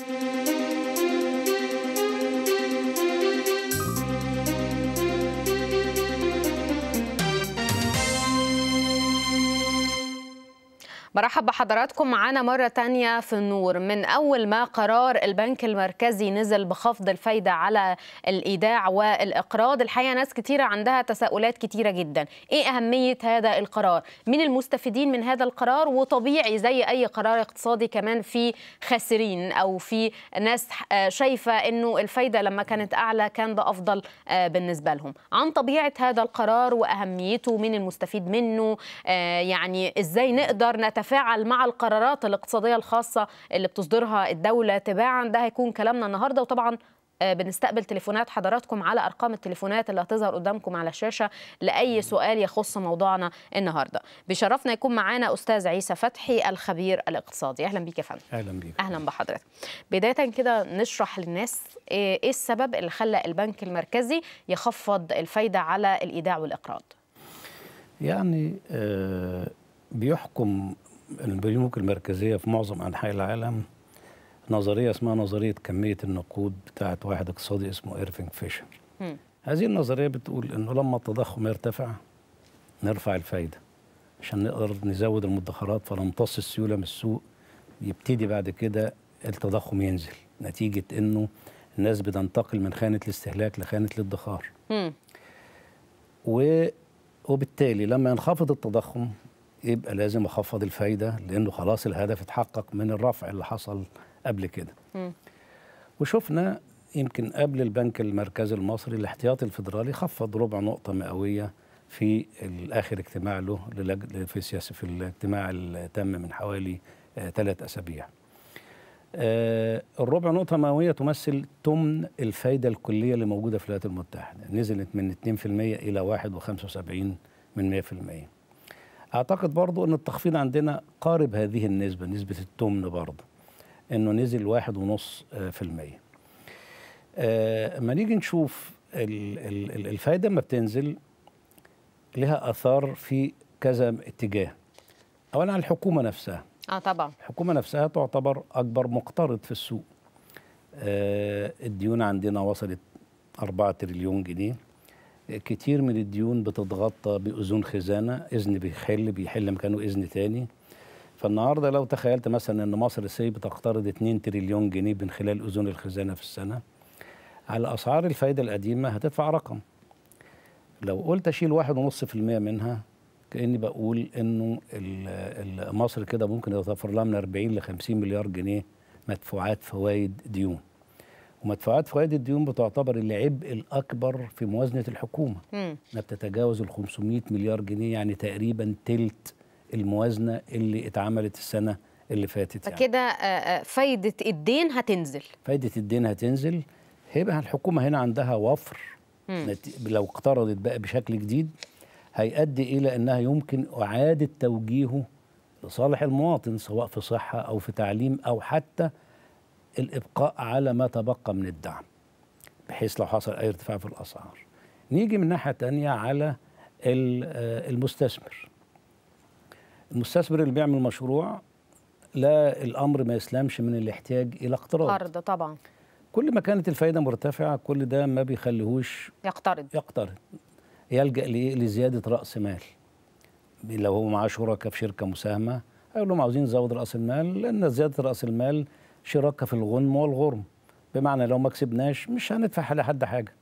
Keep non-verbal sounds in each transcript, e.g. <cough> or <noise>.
Thank you. مرحبا بحضراتكم معانا مرة تانية في النور من أول ما قرار البنك المركزي نزل بخفض الفايدة على الإيداع والإقراض الحقيقة ناس كتيرة عندها تساؤلات كتيرة جدا إيه أهمية هذا القرار؟ مين المستفيدين من هذا القرار؟ وطبيعي زي أي قرار اقتصادي كمان في خاسرين أو في ناس آه، شايفة أنه الفايدة لما كانت أعلى كان ده أفضل آه، بالنسبة لهم عن طبيعة هذا القرار وأهميته مين المستفيد منه آه، يعني إزاي نقدر نتفاعل تتفاعل مع القرارات الاقتصاديه الخاصه اللي بتصدرها الدوله تباعا ده هيكون كلامنا النهارده وطبعا آه، بنستقبل تليفونات حضراتكم على ارقام التليفونات اللي هتظهر قدامكم على الشاشه لاي سؤال يخص موضوعنا النهارده بشرفنا يكون معانا استاذ عيسى فتحي الخبير الاقتصادي اهلا بيك يا فندم اهلا بيك اهلا بحضرتك بدايه كده نشرح للناس آه، ايه السبب اللي خلى البنك المركزي يخفض الفايده على الايداع والاقراض يعني آه، بيحكم البنوك المركزيه في معظم انحاء العالم نظريه اسمها نظريه كميه النقود بتاعت واحد اقتصادي اسمه ايرفينج فيشر. هذه النظريه بتقول انه لما التضخم يرتفع نرفع الفايده عشان نقدر نزود المدخرات فنمتص السيوله من السوق يبتدي بعد كده التضخم ينزل نتيجه انه الناس بتنتقل من خانه الاستهلاك لخانه الادخار. وبالتالي لما ينخفض التضخم يبقى لازم اخفض الفايده لانه خلاص الهدف اتحقق من الرفع اللي حصل قبل كده. وشفنا يمكن قبل البنك المركزي المصري الاحتياطي الفدرالي خفض ربع نقطه مئويه في اخر اجتماع له للج... في السياسه في الاجتماع اللي تم من حوالي ثلاث آه اسابيع. آه الربع نقطه مئويه تمثل تمن الفايده الكليه اللي موجوده في الولايات المتحده، نزلت من 2% الى 1.75 من 100%. اعتقد برضو ان التخفيض عندنا قارب هذه النسبه نسبه التمن برضو انه نزل واحد ونص آه، في المية اما آه، نيجي نشوف الفايدة ما بتنزل لها أثار في كذا اتجاه أولا على الحكومة نفسها اه طبعا الحكومة نفسها تعتبر أكبر مقترض في السوق آه، الديون عندنا وصلت 4 تريليون جنيه كتير من الديون بتتغطى باذون خزانه اذن بيحل بيحل مكانه اذن تاني فالنهارده لو تخيلت مثلا ان مصر سي بتقترض 2 تريليون جنيه من خلال اذون الخزانه في السنه على اسعار الفايده القديمه هتدفع رقم لو قلت اشيل 1.5% منها كاني بقول انه مصر كده ممكن يتوفر لها من 40 ل 50 مليار جنيه مدفوعات فوائد ديون ومدفوعات فوائد الديون بتعتبر العبء الاكبر في موازنه الحكومه ما بتتجاوز ال 500 مليار جنيه يعني تقريبا ثلث الموازنه اللي اتعملت السنه اللي فاتت يعني فكده آه، آه، فايده الدين هتنزل فايده الدين هتنزل هيبقى الحكومه هنا عندها وفر لو اقترضت بقى بشكل جديد هيؤدي الى انها يمكن اعاده توجيهه لصالح المواطن سواء في صحه او في تعليم او حتى الإبقاء على ما تبقى من الدعم بحيث لو حصل أي ارتفاع في الأسعار نيجي من ناحية تانية على آه، المستثمر المستثمر اللي بيعمل مشروع لا الأمر ما يسلمش من الاحتياج إلى اقتراض قرض طبعا كل ما كانت الفايدة مرتفعة كل ده ما بيخليهوش يقترض يقترض يلجأ لزيادة رأس مال لو هو معاه شركاء في شركة مساهمة هيقول لهم عاوزين نزود رأس المال لأن زيادة رأس المال شراكه في الغنم والغرم بمعنى لو ما كسبناش مش هندفع لحد حاجه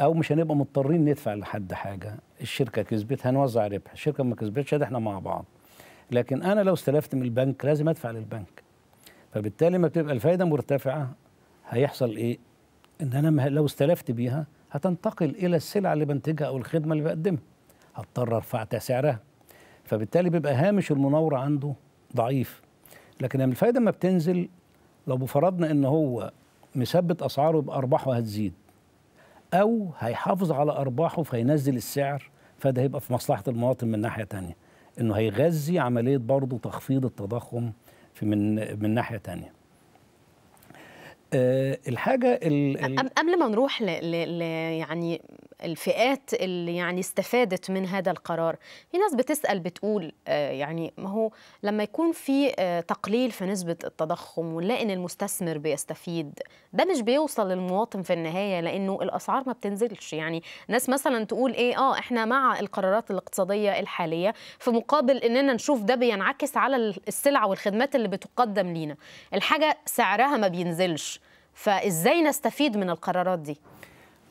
او مش هنبقى مضطرين ندفع لحد حاجه الشركه كسبت هنوزع ربح الشركه ما كسبتش احنا مع بعض لكن انا لو استلفت من البنك لازم ادفع للبنك فبالتالي ما بتبقى الفايده مرتفعه هيحصل ايه ان انا لو استلفت بيها هتنتقل الى السلعه اللي بنتجها او الخدمه اللي بقدمها هضطر ارفع سعرها فبالتالي بيبقى هامش المناوره عنده ضعيف لكن لما الفايده ما بتنزل لو فرضنا ان هو مثبت اسعاره يبقى ارباحه هتزيد او هيحافظ على ارباحه فينزل السعر فده هيبقى في مصلحه المواطن من ناحيه تانية انه هيغذي عمليه برضه تخفيض التضخم في من من ناحيه تانية أه الحاجه قبل ما نروح ل يعني الفئات اللي يعني استفادت من هذا القرار في ناس بتسأل بتقول آه، يعني ما هو لما يكون في آه، تقليل في نسبة التضخم ونلاقي إن المستثمر بيستفيد ده مش بيوصل للمواطن في النهاية لأنه الأسعار ما بتنزلش يعني ناس مثلا تقول إيه آه إحنا مع القرارات الاقتصادية الحالية في مقابل إننا نشوف ده بينعكس على السلع والخدمات اللي بتقدم لينا الحاجة سعرها ما بينزلش فازاي نستفيد من القرارات دي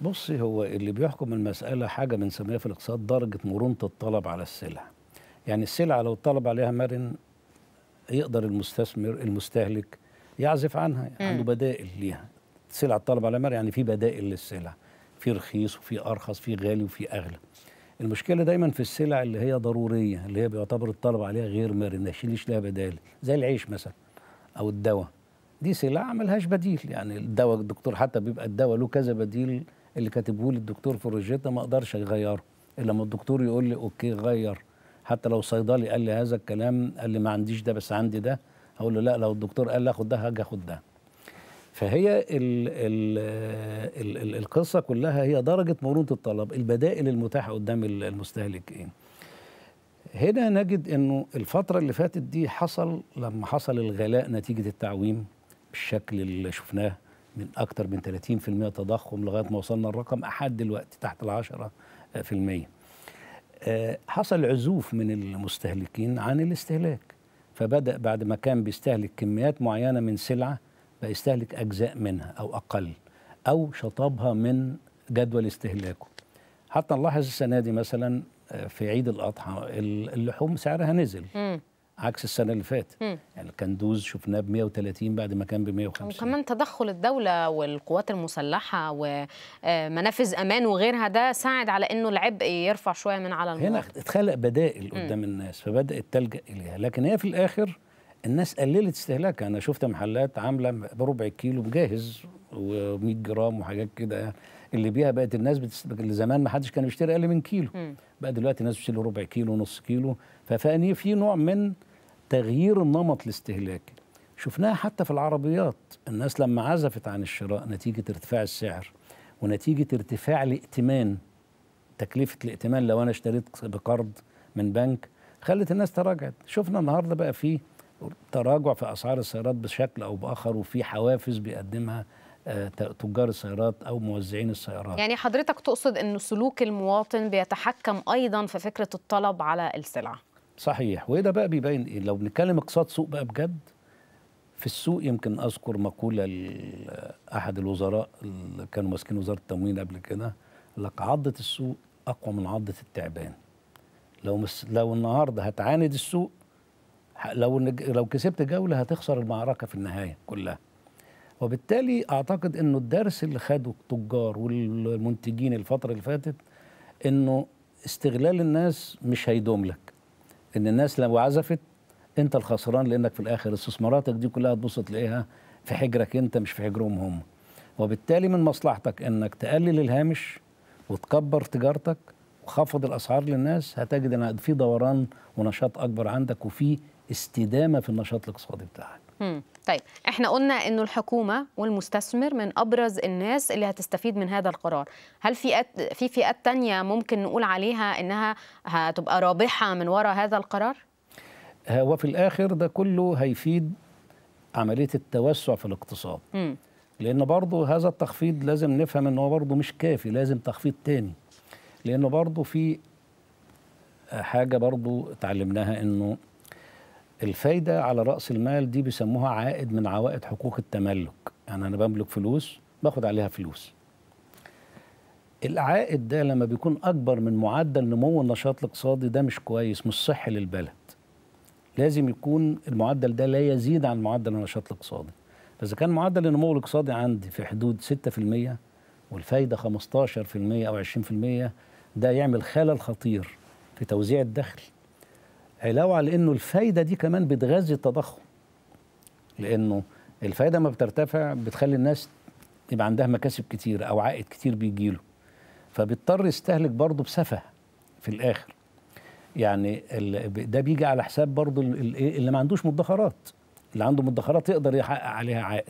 بصي هو اللي بيحكم المسألة حاجة بنسميها في الاقتصاد درجة مرونة الطلب على السلع يعني السلع لو الطلب عليها مرن يقدر المستثمر المستهلك يعزف عنها م. يعني عنده بدائل ليها سلع الطلب على مرن يعني في بدائل للسلع في رخيص وفي أرخص في غالي وفي أغلى المشكلة دايما في السلع اللي هي ضرورية اللي هي بيعتبر الطلب عليها غير مرن ما يشيلش لها بدائل زي العيش مثلا أو الدواء دي سلع لهاش بديل يعني الدواء الدكتور حتى بيبقى الدواء له كذا بديل اللي كاتبه لي الدكتور فروجيتا ما اقدرش اغيره الا لما الدكتور يقول لي اوكي غير حتى لو صيدلي قال لي هذا الكلام قال لي ما عنديش ده بس عندي ده هقول له لا لو الدكتور قال لي اخد ده هاجي اخد ده فهي الـ الـ الـ الـ القصه كلها هي درجه مرونه الطلب البدائل المتاحه قدام المستهلك ايه هنا نجد انه الفتره اللي فاتت دي حصل لما حصل الغلاء نتيجه التعويم بالشكل اللي شفناه من أكثر من 30% تضخم لغاية ما وصلنا الرقم أحد دلوقتي تحت العشرة في المية آه، حصل عزوف من المستهلكين عن الاستهلاك فبدأ بعد ما كان بيستهلك كميات معينة من سلعة بقى يستهلك أجزاء منها أو أقل أو شطبها من جدول استهلاكه حتى نلاحظ السنة دي مثلا آه، في عيد الأضحى اللحوم سعرها نزل م. عكس السنه اللي فاتت يعني الكندوز شفناه ب 130 بعد ما كان ب 150 وكمان تدخل الدوله والقوات المسلحه ومنافذ آه، امان وغيرها ده ساعد على انه العبء يرفع شويه من على المواطن هنا اتخلق بدائل قدام الناس فبدات تلجا اليها لكن هي في الاخر الناس قللت استهلاكها انا شفت محلات عامله بربع الكيلو جاهز و100 جرام وحاجات كده يعني اللي بيها بقت الناس بتست... اللي زمان ما حدش كان بيشتري اقل من كيلو م. بقى دلوقتي الناس بتشتري ربع كيلو ونص كيلو ففاني في نوع من تغيير النمط الاستهلاكي شفناها حتى في العربيات الناس لما عزفت عن الشراء نتيجه ارتفاع السعر ونتيجه ارتفاع الائتمان تكلفه الائتمان لو انا اشتريت بقرض من بنك خلت الناس تراجعت شفنا النهارده بقى في تراجع في اسعار السيارات بشكل او باخر وفي حوافز بيقدمها آه، تجار السيارات او موزعين السيارات يعني حضرتك تقصد ان سلوك المواطن بيتحكم ايضا في فكره الطلب على السلعه صحيح وده بقى بيبين ايه لو بنتكلم اقتصاد سوق بقى بجد في السوق يمكن اذكر مقوله احد الوزراء اللي كانوا ماسكين وزاره التموين قبل كده لك عضه السوق اقوى من عضه التعبان لو مس لو النهارده هتعاند السوق لو لو كسبت جوله هتخسر المعركه في النهايه كلها وبالتالي اعتقد انه الدرس اللي خده التجار والمنتجين الفتره اللي فاتت انه استغلال الناس مش هيدوم لك ان الناس لو عزفت انت الخسران لانك في الاخر استثماراتك دي كلها هتبص تلاقيها في حجرك انت مش في حجرهم هم وبالتالي من مصلحتك انك تقلل الهامش وتكبر تجارتك وخفض الاسعار للناس هتجد ان في دوران ونشاط اكبر عندك وفي استدامه في النشاط الاقتصادي بتاعك طيب احنا قلنا انه الحكومه والمستثمر من ابرز الناس اللي هتستفيد من هذا القرار هل فئات في فئات تانية ممكن نقول عليها انها هتبقى رابحه من وراء هذا القرار آه، وفي الاخر ده كله هيفيد عمليه التوسع في الاقتصاد م. لان برضه هذا التخفيض لازم نفهم ان هو برضه مش كافي لازم تخفيض تاني لانه برضه في حاجه برضه اتعلمناها انه الفايده على راس المال دي بيسموها عائد من عوائد حقوق التملك يعني انا بملك فلوس باخد عليها فلوس العائد ده لما بيكون اكبر من معدل نمو النشاط الاقتصادي ده مش كويس مش صحي للبلد لازم يكون المعدل ده لا يزيد عن معدل النشاط الاقتصادي فاذا كان معدل النمو الاقتصادي عندي في حدود 6% والفايده 15% او 20% ده يعمل خلل خطير في توزيع الدخل علاوه على انه الفايده دي كمان بتغذي التضخم لانه الفايده ما بترتفع بتخلي الناس يبقى عندها مكاسب كتير او عائد كتير بيجيله فبيضطر يستهلك برضه بسفه في الاخر يعني ده بيجي على حساب برضه إيه اللي ما عندوش مدخرات اللي عنده مدخرات يقدر يحقق عليها عائد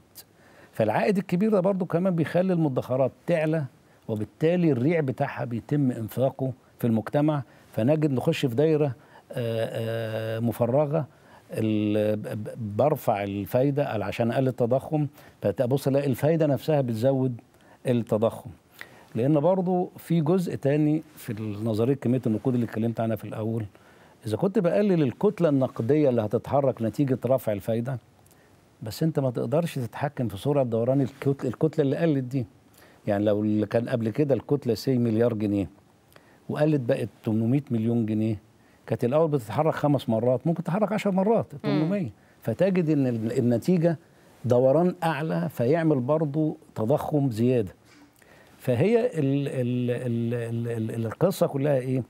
فالعائد الكبير ده برضه كمان بيخلي المدخرات تعلى وبالتالي الريع بتاعها بيتم انفاقه في المجتمع فنجد نخش في دايره آه، آه، مفرغه برفع الفايده عشان اقلل التضخم فتبص الاقي الفايده نفسها بتزود التضخم لان برضو في جزء تاني في نظريه كميه النقود اللي اتكلمت عنها في الاول اذا كنت بقلل الكتله النقديه اللي هتتحرك نتيجه رفع الفايده بس انت ما تقدرش تتحكم في سرعه دوران الكتله اللي قلت دي يعني لو اللي كان قبل كده الكتله سي مليار جنيه وقلت بقت 800 مليون جنيه كانت الاول بتتحرك خمس مرات ممكن تتحرك 10 مرات 800 فتجد ان النتيجه دوران اعلى فيعمل برضه تضخم زياده فهي الـ الـ الـ الـ الـ القصه كلها ايه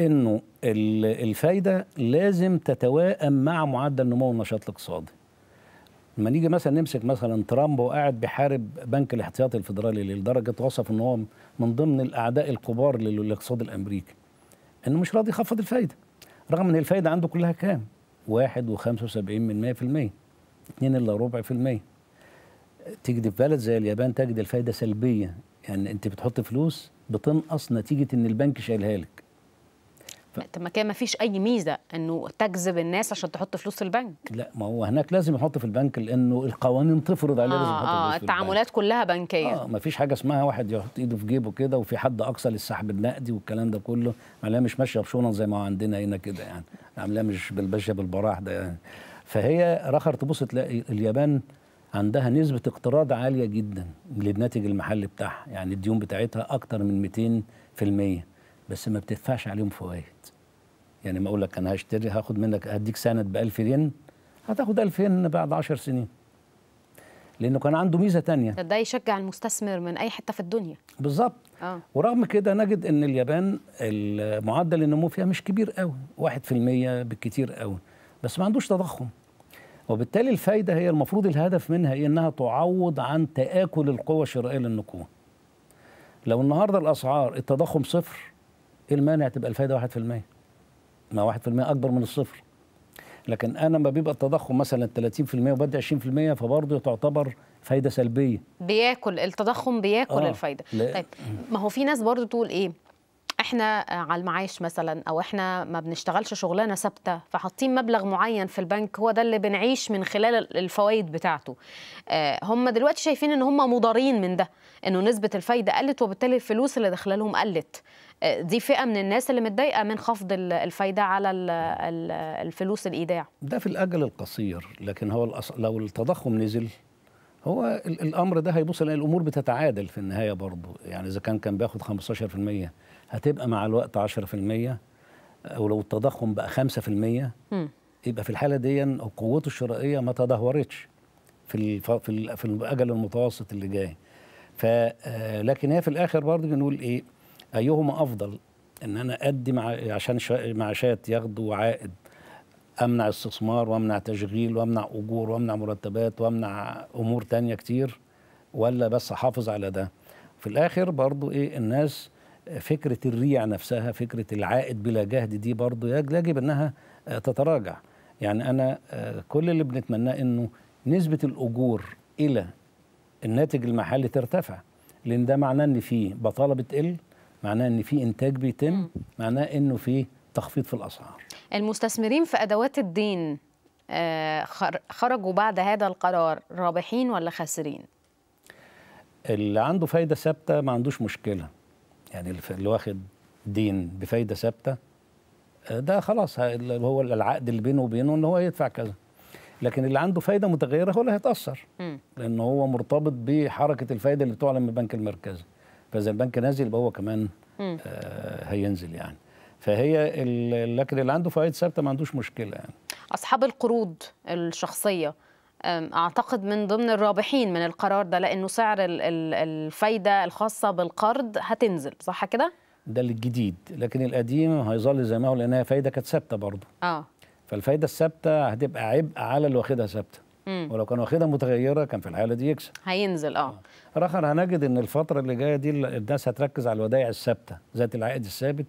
انه الفايده لازم تتوائم مع معدل نمو النشاط الاقتصادي لما نيجي مثلا نمسك مثلا ترامب وقاعد بيحارب بنك الاحتياطي الفدرالي لدرجه وصف ان هو من ضمن الاعداء الكبار للاقتصاد الامريكي انه مش راضي يخفض الفايده رغم ان الفايده عنده كلها كام؟ 1.75 من الا ربع في المية تيجي في بلد زي اليابان تجد الفايده سلبيه يعني انت بتحط فلوس بتنقص نتيجه ان البنك شايلها لك ف... طب ما كان ما فيش اي ميزه انه تجذب الناس عشان تحط فلوس في البنك لا ما هو هناك لازم يحط في البنك لانه القوانين تفرض عليه آه لازم يحط آه، فلوس آه في التعاملات البنك. كلها بنكيه اه ما فيش حاجه اسمها واحد يحط ايده في جيبه كده وفي حد اقصى للسحب النقدي والكلام ده كله عمليه مش ماشيه بشونا زي ما عندنا هنا كده يعني عمليه مش بالبشه بالبراح ده يعني فهي رخر تبص تلاقي اليابان عندها نسبة اقتراض عالية جدا للناتج المحلي بتاعها يعني الديون بتاعتها أكتر من 200% بس ما بتدفعش عليهم فوائد يعني ما اقول لك انا هشتري هاخد منك هديك سند ب 1000 ين هتاخد 1000 ين بعد 10 سنين لانه كان عنده ميزه ثانيه ده يشجع المستثمر من اي حته في الدنيا بالظبط آه. ورغم كده نجد ان اليابان معدل النمو فيها مش كبير قوي 1% بالكثير قوي بس ما عندوش تضخم وبالتالي الفايده هي المفروض الهدف منها ايه انها تعوض عن تاكل القوى الشرائيه للنقود لو النهارده الاسعار التضخم صفر ايه المانع تبقى الفايده 1% ما 1% اكبر من الصفر لكن انا لما بيبقى التضخم مثلا 30% وبدي 20% فبرضه تعتبر فايده سلبيه بياكل التضخم بياكل آه الفايده لا. طيب ما هو في ناس برضه تقول ايه احنا على المعاش مثلا او احنا ما بنشتغلش شغلانه ثابته فحاطين مبلغ معين في البنك هو ده اللي بنعيش من خلال الفوائد بتاعته آه هم دلوقتي شايفين ان هم مضارين من ده انه نسبه الفايده قلت وبالتالي الفلوس اللي داخله لهم قلت دي فئه من الناس اللي متضايقه من خفض الفايده على الفلوس الايداع ده في الاجل القصير لكن هو لو التضخم نزل هو الامر ده هيبص لان الامور بتتعادل في النهايه برضه يعني اذا كان كان بياخد 15% هتبقى مع الوقت 10% آه، ولو التضخم بقى 5% م. يبقى في الحاله دي قوته الشرائيه ما تدهورتش في الف... في, ال... في الاجل المتوسط اللي جاي ف آه، لكن هي في الاخر برضه بنقول ايه ايهما افضل ان انا مع عشان معاشات ياخدوا عائد امنع استثمار وامنع تشغيل وامنع اجور وامنع مرتبات وامنع امور تانية كتير ولا بس احافظ على ده في الاخر برضو ايه الناس فكره الريع نفسها فكره العائد بلا جهد دي برضو يجب انها تتراجع يعني انا آه، كل اللي بنتمناه انه نسبه الاجور الى الناتج المحلي ترتفع لان ده معناه ان في بطاله بتقل معناه ان في انتاج بيتم معناه انه في تخفيض في الاسعار المستثمرين في ادوات الدين آه، خرجوا بعد هذا القرار رابحين ولا خاسرين اللي عنده فايده ثابته ما عندوش مشكله يعني اللي واخد دين بفايده ثابته آه، ده خلاص هو العقد اللي بينه وبينه ان هو يدفع كذا لكن اللي عنده فايده متغيره هو اللي هيتاثر لان هو مرتبط بحركه الفايده اللي بتعلن من البنك المركزي فاذا البنك نازل يبقى هو كمان آه هينزل يعني فهي لكن اللي عنده فوائد ثابته ما عندوش مشكله يعني اصحاب القروض الشخصيه اعتقد من ضمن الرابحين من القرار ده لانه سعر الفايده الخاصه بالقرض هتنزل صح كده ده الجديد لكن القديم هيظل زي ما هو لانها فايده كانت ثابته برضه اه فالفايده الثابته هتبقى عبء على اللي واخدها ثابته مم. ولو كان واخدها متغيره كان في الحاله دي يكسب هينزل اه اخر هنجد ان الفتره اللي جايه دي الناس هتركز على الودائع الثابته ذات العائد الثابت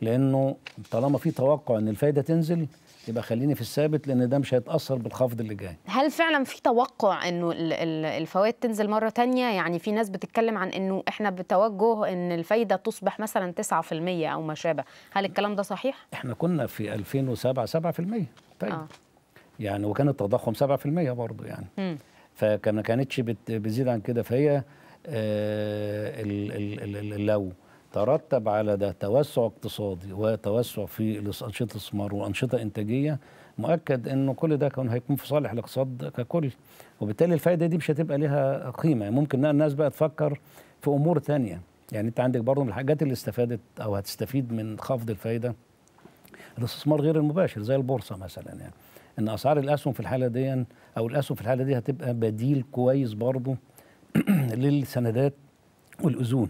لانه طالما في توقع ان الفايده تنزل يبقى خليني في الثابت لان ده مش هيتاثر بالخفض اللي جاي هل فعلا في توقع انه الفوائد تنزل مره تانية يعني في ناس بتتكلم عن انه احنا بتوجه ان الفايده تصبح مثلا 9% او ما شابه هل الكلام ده صحيح احنا كنا في 2007 7% فايده آه. يعني وكان التضخم 7% برضه يعني فما كانتش بتزيد عن كده فهي آه لو ترتب على ده توسع اقتصادي وتوسع في انشطه الاستثمار وانشطه انتاجيه مؤكد انه كل ده كان هيكون في صالح الاقتصاد ككل وبالتالي الفائده دي مش هتبقى ليها قيمه يعني ممكن الناس بقى تفكر في امور تانية يعني انت عندك برضه من الحاجات اللي استفادت او هتستفيد من خفض الفائده الاستثمار غير المباشر زي البورصه مثلا يعني ان اسعار الاسهم في الحاله دي او الاسهم في الحاله دي هتبقى بديل كويس برضه <clears throat> للسندات والاذون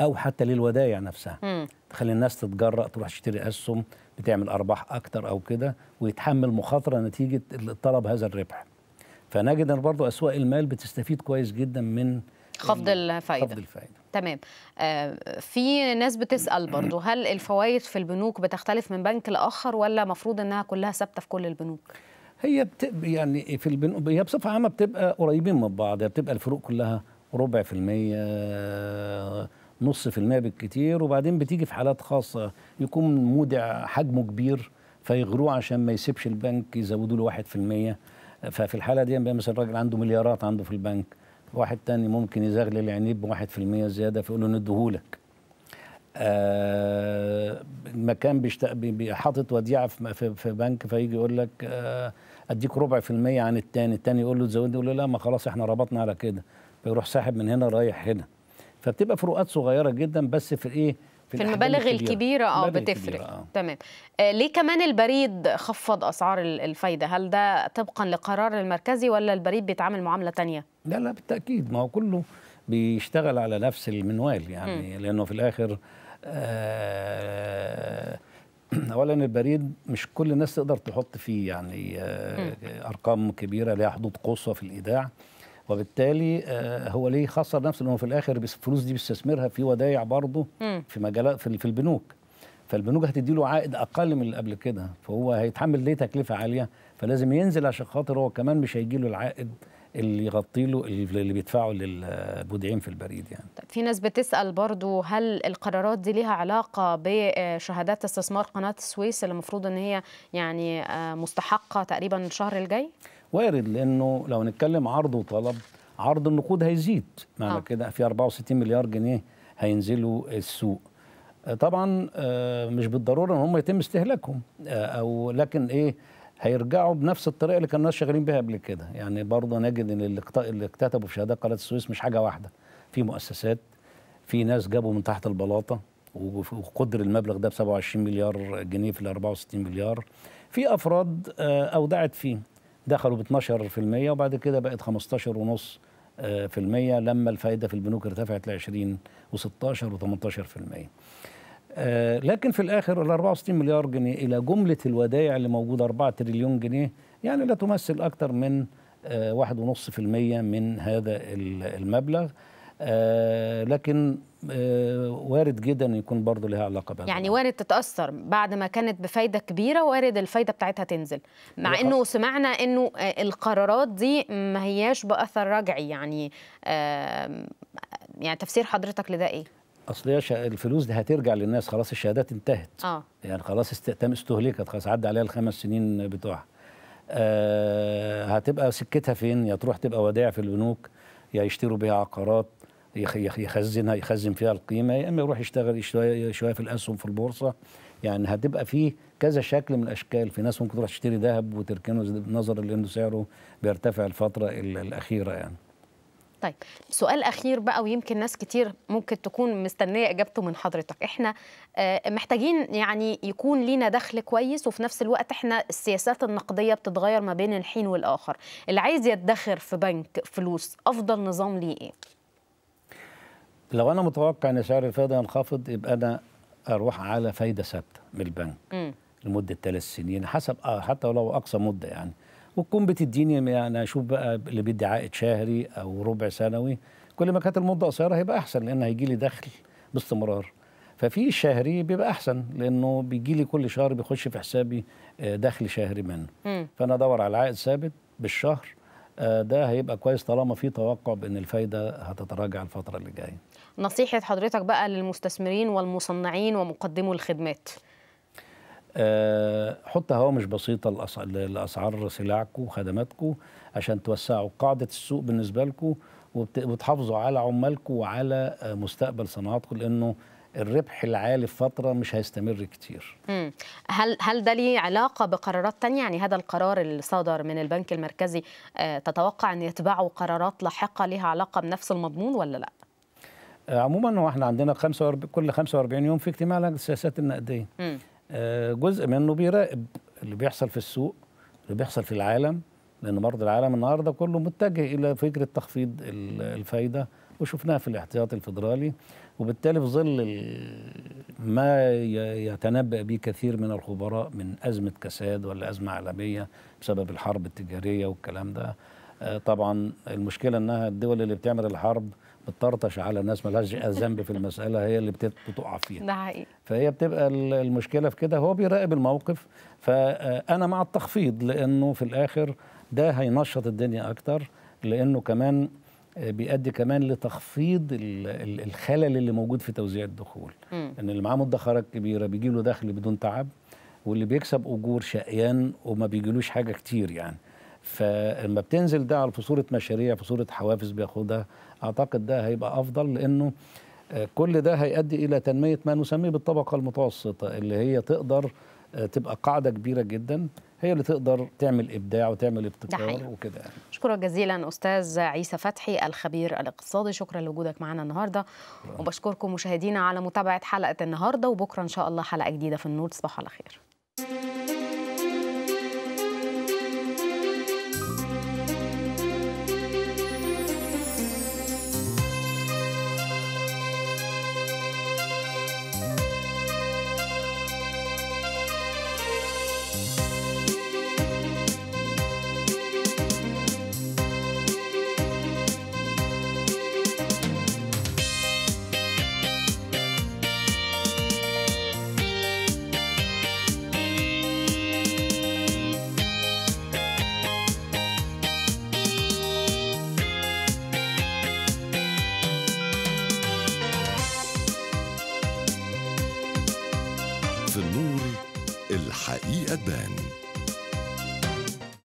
او حتى للودايع نفسها مم. تخلي الناس تتجرأ تروح تشتري اسهم بتعمل ارباح اكتر او كده ويتحمل مخاطره نتيجه طلب هذا الربح فنجد ان برضه اسواق المال بتستفيد كويس جدا من خفض يعني الفائده خفض الفائده تمام آه، في ناس بتسال <clears throat> برضو هل الفوائد في البنوك بتختلف من بنك لاخر ولا مفروض انها كلها ثابته في كل البنوك هي بتبقى يعني في البنوك هي بصفه عامه بتبقى قريبين من بعض هي بتبقى الفروق كلها ربع في المية نص في المية بالكتير وبعدين بتيجي في حالات خاصة يكون مودع حجمه كبير فيغروه عشان ما يسيبش البنك يزودوا له واحد في المية ففي الحالة دي مثلا راجل عنده مليارات عنده في البنك واحد تاني ممكن يزغلل العنيب بواحد في المية زيادة فيقول له نديهولك آه المكان بيحطط حاطط وديعة في, في بنك فيجي يقول لك آه أديك ربع في المية عن التاني التاني يقول له تزودني يقول له لا ما خلاص احنا ربطنا على كده فيروح ساحب من هنا رايح هنا فبتبقى فروقات صغيرة جدا بس في إيه في, في المبالغ الكبيرة, الكبيرة اه بتفرق الكبيرة. آه. تمام آه، ليه كمان البريد خفض اسعار الفايده هل ده طبقا لقرار المركزي ولا البريد بيتعامل معامله تانية لا لا بالتاكيد ما هو كله بيشتغل على نفس المنوال يعني م. لانه في الاخر آه <clears throat> اولا البريد مش كل الناس تقدر تحط فيه يعني آه ارقام كبيره لها حدود قصوى في الايداع وبالتالي آه، هو ليه خسر نفسه لانه هو في الاخر الفلوس دي بيستثمرها في ودايع برضه في مجالات في البنوك فالبنوك هتدي له عائد اقل من اللي قبل كده فهو هيتحمل ليه تكلفه عاليه فلازم ينزل عشان خاطر هو كمان مش هيجي له العائد اللي يغطي له اللي بيدفعه للمودعين في البريد يعني طيب في ناس بتسال برضو هل القرارات دي ليها علاقه بشهادات آه، استثمار قناه السويس اللي المفروض ان هي يعني آه، مستحقه تقريبا الشهر الجاي وارد لانه لو نتكلم عرض وطلب عرض النقود هيزيد معنى آه. كده في 64 مليار جنيه هينزلوا السوق طبعا آه، مش بالضروره ان هم يتم استهلاكهم آه، او لكن ايه هيرجعوا بنفس الطريقه اللي كانوا الناس شغالين بيها قبل كده يعني برضه نجد ان اللي اكتتبوا في شهادات قناه السويس مش حاجه واحده في مؤسسات في ناس جابوا من تحت البلاطه وقدر المبلغ ده ب 27 مليار جنيه في ال 64 مليار في افراد آه، اودعت فيه دخلوا ب 12% وبعد كده بقت 15.5% آه، لما الفائده في البنوك ارتفعت ل 20 و16 و18%. لكن في الاخر ال 64 مليار جنيه الى جمله الودائع اللي موجوده 4 تريليون جنيه يعني لا تمثل اكثر من 1.5% آه، من هذا المبلغ آه، لكن آه، وارد جدا يكون برضه لها علاقه بهذا يعني وارد تتاثر بعد ما كانت بفايده كبيره وارد الفايده بتاعتها تنزل مع انه سمعنا انه آه، القرارات دي ما هياش باثر رجعي يعني يعني تفسير حضرتك لده ايه اصل الفلوس دي هترجع للناس خلاص الشهادات انتهت آه. يعني خلاص استئتام استهلكت خلاص عدى عليها الخمس سنين بتوعها آه هتبقى سكتها فين يا تروح تبقى ودائع في البنوك يا يشتروا بيها عقارات يخزنها يخزن فيها القيمه يا اما يروح يشتغل شويه شويه في الاسهم في البورصه يعني هتبقى فيه كذا شكل من الاشكال في ناس ممكن تروح تشتري ذهب وتركنه نظرا لانه سعره بيرتفع الفتره الاخيره يعني طيب سؤال اخير بقى ويمكن ناس كتير ممكن تكون مستنيه اجابته من حضرتك احنا آه، محتاجين يعني يكون لينا دخل كويس وفي نفس الوقت احنا السياسات النقديه بتتغير ما بين الحين والاخر اللي عايز يدخر في بنك فلوس افضل نظام ليه ايه لو انا متوقع ان سعر الفائده ينخفض يبقى انا اروح على فايده ثابته من البنك م. لمده ثلاث سنين حسب آه، حتى ولو اقصى مده يعني وتكون بتديني يعني اشوف بقى اللي بيدي عائد شهري او ربع سنوي كل ما كانت المده قصيره هيبقى احسن لان هيجي لي دخل باستمرار ففي الشهري بيبقى احسن لانه بيجي لي كل شهر بيخش في حسابي آه، دخل شهري منه م. فانا ادور على عائد ثابت بالشهر آه، ده هيبقى كويس طالما في توقع بان الفايده هتتراجع الفتره اللي جايه نصيحه حضرتك بقى للمستثمرين والمصنعين ومقدمو الخدمات آه، حط هوامش بسيطة لأسعار سلعكم وخدماتكم عشان توسعوا قاعدة السوق بالنسبة لكم وتحافظوا على عمالكم وعلى آه، مستقبل صناعتكم لأنه الربح العالي في فتره مش هيستمر كتير هل هل ده ليه علاقه بقرارات تانية يعني هذا القرار اللي صدر من البنك المركزي آه، تتوقع ان يتبعه قرارات لاحقه ليها علاقه بنفس المضمون ولا لا آه، عموما هو احنا عندنا 45 كل 45 يوم في اجتماع لجنه السياسات النقديه آه جزء منه بيراقب اللي بيحصل في السوق اللي بيحصل في العالم لان برضه العالم النهارده كله متجه الى فكره تخفيض الفايده وشفناها في الاحتياط الفيدرالي وبالتالي في ظل ما يتنبأ به كثير من الخبراء من أزمة كساد ولا أزمة عالمية بسبب الحرب التجارية والكلام ده آه، طبعا المشكلة أنها الدول اللي بتعمل الحرب بتطرطش على الناس ملهاش ذنب في المسألة هي اللي بتقع فيها ده حقيقي فهي بتبقى المشكلة في كده هو بيراقب الموقف فأنا آه، مع التخفيض لأنه في الآخر ده هينشط الدنيا أكتر لأنه كمان آه، بيؤدي كمان لتخفيض الخلل اللي موجود في توزيع الدخول م. ان اللي معاه مدخرات كبيره بيجي له دخل بدون تعب واللي بيكسب اجور شقيان وما بيجيلوش حاجه كتير يعني فلما بتنزل ده على في صوره مشاريع في صوره حوافز بياخدها اعتقد ده هيبقى افضل لانه آه، كل ده هيؤدي الى تنميه ما نسميه بالطبقه المتوسطه اللي هي تقدر آه، تبقى قاعده كبيره جدا هي اللي تقدر تعمل ابداع وتعمل ابتكار وكده شكرا جزيلا استاذ عيسى فتحي الخبير الاقتصادي شكرا لوجودك معنا النهارده وبشكركم مشاهدينا على متابعه حلقه النهارده وبكره ان شاء الله حلقه جديده في النور تصبحوا على خير